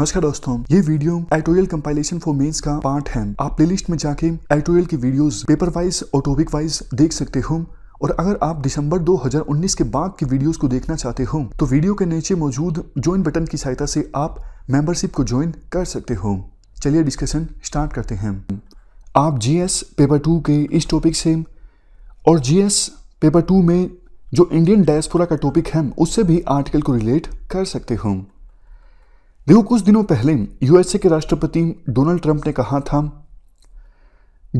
नमस्कार दोस्तों ये video editorial compilation for mains का पार्ट है आप प्लेलिस्ट में जाके एटोरियल की वीडियोस पेपर वाइज और टॉपिक वाइज देख सकते हो और अगर आप दिसंबर 2019 के बाद की वीडियोस को देखना चाहते हो तो वीडियो के नीचे मौजूद ज्वाइन बटन की सहायता से आप मेंबरशिप को ज्वाइन कर सकते हो चलिए डिस्कशन स्टार्ट करते हैं आप जी पेपर टू के इस टॉपिक से और जी पेपर टू में जो इंडियन डायस्पोरा का टॉपिक है उससे भी आर्टिकल को रिलेट कर सकते हो देखो कुछ दिनों पहले यूएसए के राष्ट्रपति डोनाल्ड ट्रंप ने कहा था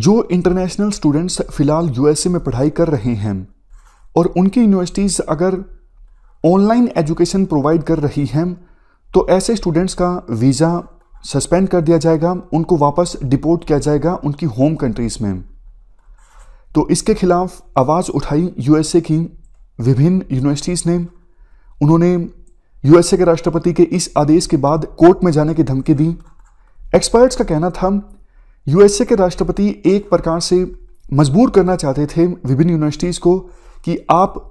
जो इंटरनेशनल स्टूडेंट्स फिलहाल यूएसए में पढ़ाई कर रहे हैं और उनकी यूनिवर्सिटीज़ अगर ऑनलाइन एजुकेशन प्रोवाइड कर रही हैं तो ऐसे स्टूडेंट्स का वीज़ा सस्पेंड कर दिया जाएगा उनको वापस डिपोर्ट किया जाएगा उनकी होम कंट्रीज़ में तो इसके खिलाफ आवाज़ उठाई यूएसए की विभिन्न यूनिवर्सिटीज़ ने उन्होंने यूएसए के राष्ट्रपति के इस आदेश के बाद कोर्ट में जाने की धमकी दी एक्सपर्ट्स का कहना था यूएसए के राष्ट्रपति एक प्रकार से मजबूर करना चाहते थे विभिन्न यूनिवर्सिटीज़ को कि आप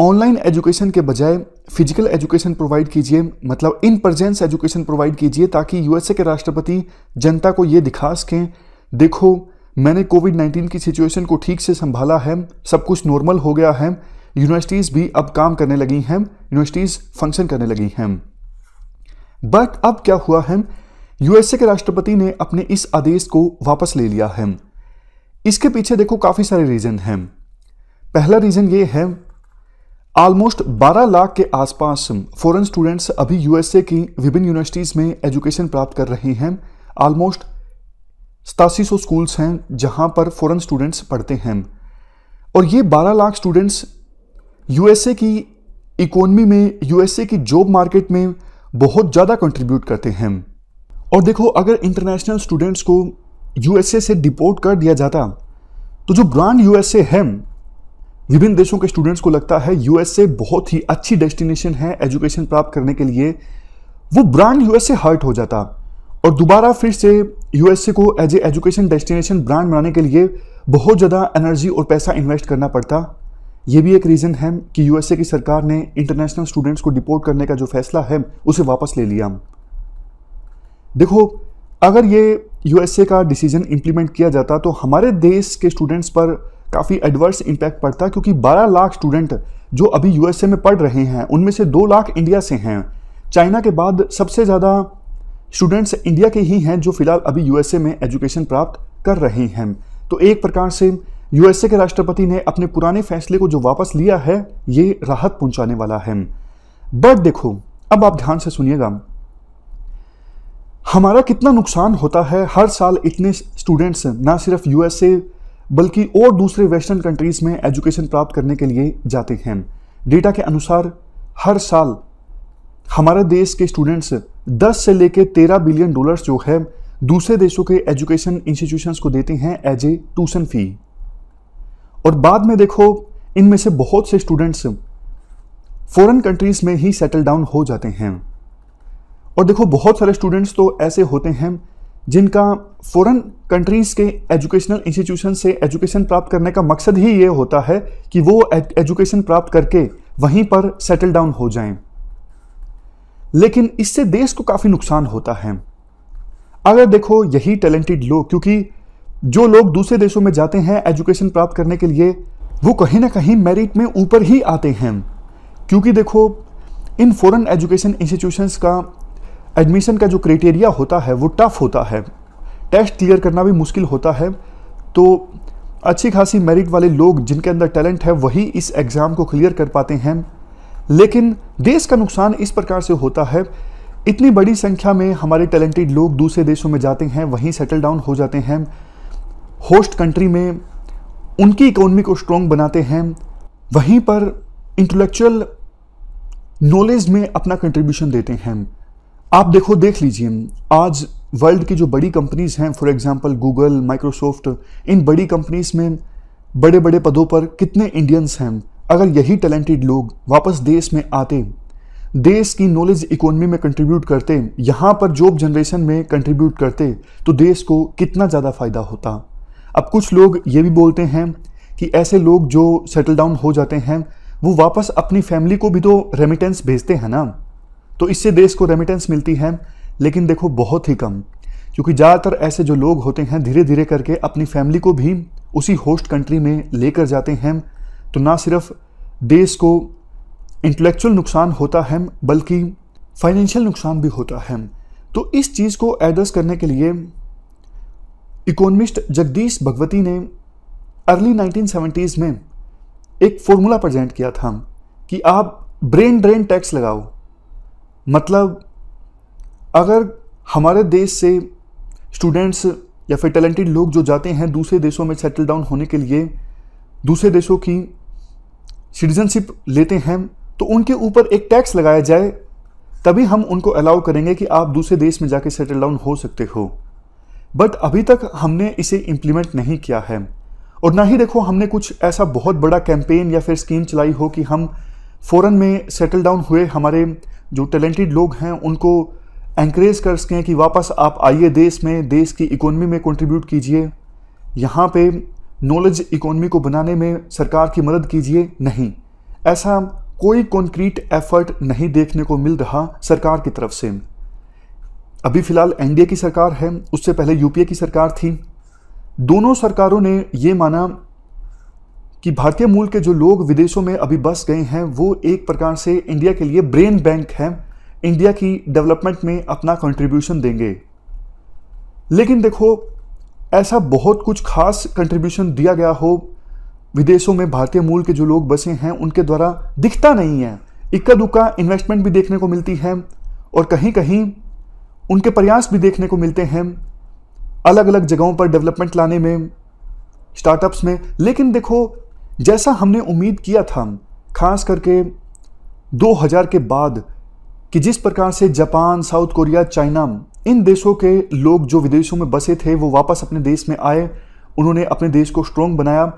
ऑनलाइन एजुकेशन के बजाय फिजिकल एजुकेशन प्रोवाइड कीजिए मतलब इन प्रजेंस एजुकेशन प्रोवाइड कीजिए ताकि यूएसए के राष्ट्रपति जनता को ये दिखा सकें देखो मैंने कोविड 19 की सिचुएशन को ठीक से संभाला है सब कुछ नॉर्मल हो गया है यूनिवर्सिटीज़ भी अब काम करने लगी हैं यूनिवर्सिटीज़ फंक्शन करने लगी हैं बट अब क्या हुआ है यूएसए के राष्ट्रपति ने अपने इस आदेश को वापस ले लिया है इसके पीछे देखो काफ़ी सारे रीज़न हैं पहला रीज़न ये है ऑलमोस्ट 12 लाख के आसपास फॉरेन स्टूडेंट्स अभी यूएसए की विभिन्न यूनिवर्सिटीज़ में एजुकेशन प्राप्त कर रहे हैं ऑलमोस्ट सतासी स्कूल्स हैं जहां पर फॉरेन स्टूडेंट्स पढ़ते हैं और ये 12 लाख स्टूडेंट्स यूएसए की इकोनमी में यूएसए की जॉब मार्केट में बहुत ज़्यादा कंट्रीब्यूट करते हैं और देखो अगर इंटरनेशनल स्टूडेंट्स को यूएसए से डिपोर्ट कर दिया जाता तो जो ब्रांड यूएसए है विभिन्न देशों के स्टूडेंट्स को लगता है यूएसए बहुत ही अच्छी डेस्टिनेशन है एजुकेशन प्राप्त करने के लिए वो ब्रांड यूएसए हर्ट हो जाता और दोबारा फिर से यूएसए को as a education destination brand बनाने के लिए बहुत ज़्यादा एनर्जी और पैसा इन्वेस्ट करना पड़ता ये भी एक रीज़न है कि यूएसए की सरकार ने इंटरनेशनल स्टूडेंट्स को डिपोर्ट करने का जो फैसला है उसे वापस ले लिया देखो अगर ये यूएसए का डिसीजन इम्प्लीमेंट किया जाता तो हमारे देश के स्टूडेंट्स पर काफ़ी एडवर्स इम्पैक्ट पड़ता क्योंकि 12 लाख स्टूडेंट जो अभी यूएसए में पढ़ रहे हैं उनमें से 2 लाख इंडिया से हैं चाइना के बाद सबसे ज़्यादा स्टूडेंट्स इंडिया के ही हैं जो फिलहाल अभी यूएसए में एजुकेशन प्राप्त कर रहे हैं तो एक प्रकार से यूएसए के राष्ट्रपति ने अपने पुराने फैसले को जो वापस लिया है ये राहत पहुंचाने वाला है बट देखो अब आप ध्यान से सुनिएगा हमारा कितना नुकसान होता है हर साल इतने स्टूडेंट्स ना सिर्फ यूएसए बल्कि और दूसरे वेस्टर्न कंट्रीज़ में एजुकेशन प्राप्त करने के लिए जाते हैं डेटा के अनुसार हर साल हमारे देश के स्टूडेंट्स 10 से लेकर 13 बिलियन डॉलर्स जो है दूसरे देशों के एजुकेशन इंस्टीट्यूशंस को देते हैं एज ए ट्यूशन फ़ी और बाद में देखो इनमें से बहुत से स्टूडेंट्स फॉरेन कंट्रीज़ में ही सेटल डाउन हो जाते हैं और देखो बहुत सारे स्टूडेंट्स तो ऐसे होते हैं जिनका फॉरेन कंट्रीज़ के एजुकेशनल इंस्टीट्यूशन से एजुकेशन प्राप्त करने का मकसद ही ये होता है कि वो एजुकेशन प्राप्त करके वहीं पर सेटल डाउन हो जाएं। लेकिन इससे देश को काफ़ी नुकसान होता है अगर देखो यही टैलेंटेड लोग क्योंकि जो लोग दूसरे देशों में जाते हैं एजुकेशन प्राप्त करने के लिए वो कहीं ना कहीं मेरिट में ऊपर ही आते हैं क्योंकि देखो इन फॉरेन एजुकेशन इंस्टीट्यूशंस का एडमिशन का जो क्राइटेरिया होता है वो टफ होता है टेस्ट क्लियर करना भी मुश्किल होता है तो अच्छी खासी मेरिट वाले लोग जिनके अंदर टैलेंट है वही इस एग्ज़ाम को क्लियर कर पाते हैं लेकिन देश का नुकसान इस प्रकार से होता है इतनी बड़ी संख्या में हमारे टैलेंटेड लोग दूसरे देशों में जाते हैं वहीं सेटल डाउन हो जाते हैं होस्ट कंट्री में उनकी इकोनॉमी को स्ट्रॉन्ग बनाते हैं वहीं पर इंटेलेक्चुअल नॉलेज में अपना कंट्रीब्यूशन देते हैं आप देखो देख लीजिए आज वर्ल्ड की जो बड़ी कंपनीज़ हैं फॉर एग्जांपल गूगल माइक्रोसॉफ्ट इन बड़ी कंपनीज़ में बड़े बड़े पदों पर कितने इंडियंस हैं अगर यही टैलेंटेड लोग वापस देश में आते देश की नॉलेज इकोनॉमी में कंट्रीब्यूट करते यहाँ पर जॉब जनरेशन में कंट्रीब्यूट करते तो देश को कितना ज़्यादा फ़ायदा होता अब कुछ लोग ये भी बोलते हैं कि ऐसे लोग जो सेटल डाउन हो जाते हैं वो वापस अपनी फैमिली को भी तो रेमिटेंस भेजते हैं ना तो इससे देश को रेमिटेंस मिलती है लेकिन देखो बहुत ही कम क्योंकि ज़्यादातर ऐसे जो लोग होते हैं धीरे धीरे करके अपनी फैमिली को भी उसी होस्ट कंट्री में लेकर जाते हैं तो ना सिर्फ देश को इंटेलेक्चुअल नुकसान होता है बल्कि फाइनेंशियल नुकसान भी होता है तो इस चीज़ को एड्रेस करने के लिए इकोनमिस्ट जगदीश भगवती ने अर्ली 1970s में एक फॉर्मूला प्रजेंट किया था कि आप ब्रेन ड्रेन टैक्स लगाओ मतलब अगर हमारे देश से स्टूडेंट्स या फिर टैलेंटेड लोग जो जाते हैं दूसरे देशों में सेटल डाउन होने के लिए दूसरे देशों की सिटीजनशिप लेते हैं तो उनके ऊपर एक टैक्स लगाया जाए तभी हम उनको अलाउ करेंगे कि आप दूसरे देश में जाके सेटल डाउन हो सकते हो बट अभी तक हमने इसे इम्प्लीमेंट नहीं किया है और ना ही देखो हमने कुछ ऐसा बहुत बड़ा कैंपेन या फिर स्कीम चलाई हो कि हम फ़ौरन में सेटल डाउन हुए हमारे जो टैलेंटेड लोग हैं उनको एंकरेज कर सकें कि वापस आप आइए देश में देश की इकोनॉमी में कंट्रीब्यूट कीजिए यहाँ पे नॉलेज इकोनमी को बनाने में सरकार की मदद कीजिए नहीं ऐसा कोई कॉन्क्रीट एफर्ट नहीं देखने को मिल रहा सरकार की तरफ से अभी फिलहाल एनडीए की सरकार है उससे पहले यूपीए की सरकार थी दोनों सरकारों ने ये माना कि भारतीय मूल के जो लोग विदेशों में अभी बस गए हैं वो एक प्रकार से इंडिया के लिए ब्रेन बैंक है इंडिया की डेवलपमेंट में अपना कंट्रीब्यूशन देंगे लेकिन देखो ऐसा बहुत कुछ खास कंट्रीब्यूशन दिया गया हो विदेशों में भारतीय मूल के जो लोग बसे हैं उनके द्वारा दिखता नहीं है इक्का दुक्का इन्वेस्टमेंट भी देखने को मिलती है और कहीं कहीं उनके प्रयास भी देखने को मिलते हैं अलग अलग जगहों पर डेवलपमेंट लाने में स्टार्टअप्स में लेकिन देखो जैसा हमने उम्मीद किया था खास करके 2000 के बाद कि जिस प्रकार से जापान साउथ कोरिया चाइना इन देशों के लोग जो विदेशों में बसे थे वो वापस अपने देश में आए उन्होंने अपने देश को स्ट्रोंग बनाया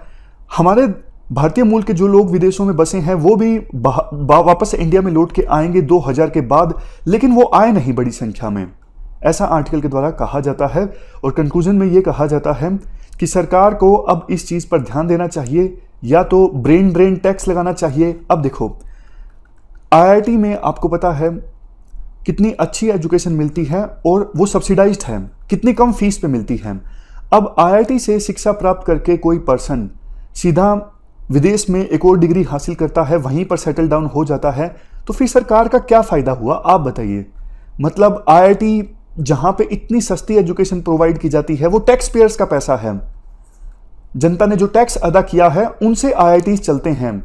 हमारे भारतीय मूल के जो लोग विदेशों में बसे हैं वो भी वापस इंडिया में लौट के आएंगे 2000 के बाद लेकिन वो आए नहीं बड़ी संख्या में ऐसा आर्टिकल के द्वारा कहा जाता है और कंक्लूजन में ये कहा जाता है कि सरकार को अब इस चीज़ पर ध्यान देना चाहिए या तो ब्रेन ड्रेन टैक्स लगाना चाहिए अब देखो आईआईटी में आपको पता है कितनी अच्छी एजुकेशन मिलती है और वो सब्सिडाइज्ड है कितनी कम फीस पे मिलती है अब आईआईटी से शिक्षा प्राप्त करके कोई पर्सन सीधा विदेश में एक और डिग्री हासिल करता है वहीं पर सेटल डाउन हो जाता है तो फिर सरकार का क्या फ़ायदा हुआ आप बताइए मतलब आईआईटी जहां पे इतनी सस्ती एजुकेशन प्रोवाइड की जाती है वो टैक्स पेयर्स का पैसा है जनता ने जो टैक्स अदा किया है उनसे आई चलते हैं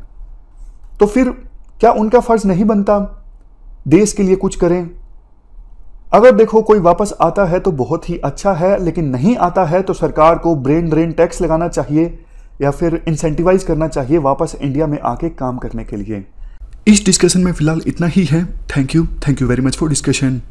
तो फिर क्या उनका फर्ज नहीं बनता देश के लिए कुछ करें अगर देखो कोई वापस आता है तो बहुत ही अच्छा है लेकिन नहीं आता है तो सरकार को ब्रेन ड्रेन टैक्स लगाना चाहिए या फिर इंसेंटिवाइज करना चाहिए वापस इंडिया में आके काम करने के लिए इस डिस्कशन में फिलहाल इतना ही है thank you thank you very much for discussion